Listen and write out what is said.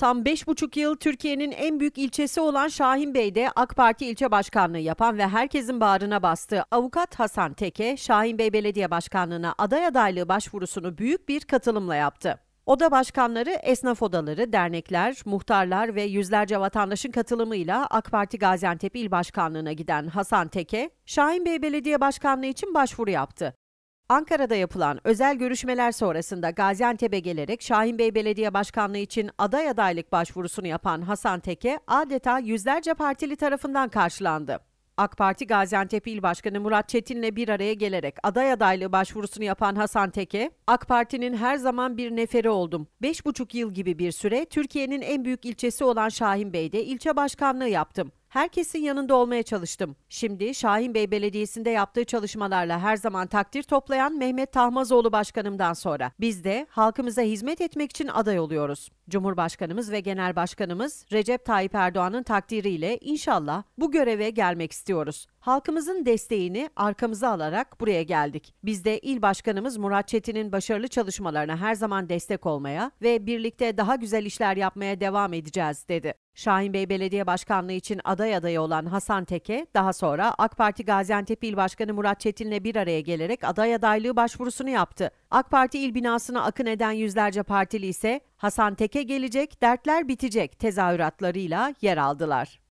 Tam 5,5 yıl Türkiye'nin en büyük ilçesi olan Şahinbey'de AK Parti ilçe başkanlığı yapan ve herkesin bağrına bastığı avukat Hasan Teke, Şahinbey Belediye Başkanlığı'na aday adaylığı başvurusunu büyük bir katılımla yaptı. Oda başkanları, esnaf odaları, dernekler, muhtarlar ve yüzlerce vatandaşın katılımıyla AK Parti Gaziantep İl Başkanlığı'na giden Hasan Teke, Şahinbey Belediye Başkanlığı için başvuru yaptı. Ankara'da yapılan özel görüşmeler sonrasında Gaziantep'e gelerek Şahinbey Belediye Başkanlığı için aday adaylık başvurusunu yapan Hasan Teke adeta yüzlerce partili tarafından karşılandı. AK Parti Gaziantep İl Başkanı Murat Çetin'le bir araya gelerek aday adaylığı başvurusunu yapan Hasan Teke, AK Parti'nin her zaman bir neferi oldum. 5,5 yıl gibi bir süre Türkiye'nin en büyük ilçesi olan Şahinbey'de ilçe başkanlığı yaptım. Herkesin yanında olmaya çalıştım. Şimdi Şahin Bey Belediyesi'nde yaptığı çalışmalarla her zaman takdir toplayan Mehmet Tahmazoğlu Başkanım'dan sonra biz de halkımıza hizmet etmek için aday oluyoruz. Cumhurbaşkanımız ve Genel Başkanımız Recep Tayyip Erdoğan'ın takdiriyle inşallah bu göreve gelmek istiyoruz. Halkımızın desteğini arkamıza alarak buraya geldik. Biz de il başkanımız Murat Çetin'in başarılı çalışmalarına her zaman destek olmaya ve birlikte daha güzel işler yapmaya devam edeceğiz dedi. Şahin Bey Belediye Başkanlığı için aday adayı olan Hasan Teke daha sonra AK Parti Gaziantep İl Başkanı Murat Çetin'le bir araya gelerek aday adaylığı başvurusunu yaptı. AK Parti il binasına akın eden yüzlerce partili ise Hasan Teke gelecek, dertler bitecek tezahüratlarıyla yer aldılar.